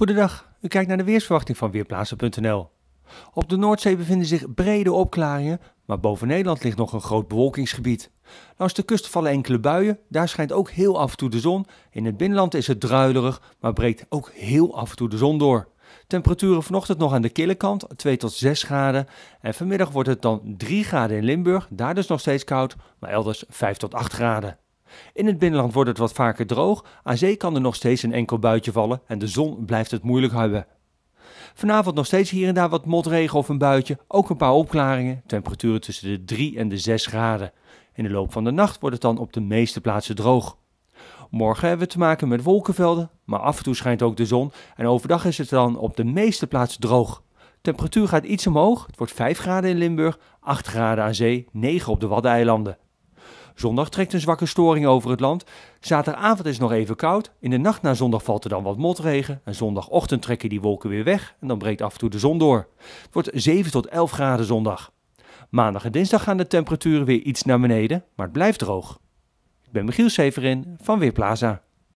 Goedendag, u kijkt naar de weersverwachting van Weerplaatsen.nl. Op de Noordzee bevinden zich brede opklaringen, maar boven Nederland ligt nog een groot bewolkingsgebied. Langs de kust vallen enkele buien, daar schijnt ook heel af en toe de zon. In het binnenland is het druilerig, maar breekt ook heel af en toe de zon door. Temperaturen vanochtend nog aan de kille kant, 2 tot 6 graden. En vanmiddag wordt het dan 3 graden in Limburg, daar dus nog steeds koud, maar elders 5 tot 8 graden. In het binnenland wordt het wat vaker droog, aan zee kan er nog steeds een enkel buitje vallen en de zon blijft het moeilijk hebben. Vanavond nog steeds hier en daar wat motregen of een buitje, ook een paar opklaringen, temperaturen tussen de 3 en de 6 graden. In de loop van de nacht wordt het dan op de meeste plaatsen droog. Morgen hebben we te maken met wolkenvelden, maar af en toe schijnt ook de zon en overdag is het dan op de meeste plaatsen droog. Temperatuur gaat iets omhoog, het wordt 5 graden in Limburg, 8 graden aan zee, 9 op de Waddeneilanden. Zondag trekt een zwakke storing over het land. Zaterdagavond is nog even koud. In de nacht na zondag valt er dan wat motregen. En zondagochtend trekken die wolken weer weg. En dan breekt af en toe de zon door. Het wordt 7 tot 11 graden zondag. Maandag en dinsdag gaan de temperaturen weer iets naar beneden. Maar het blijft droog. Ik ben Michiel Severin van Weerplaza.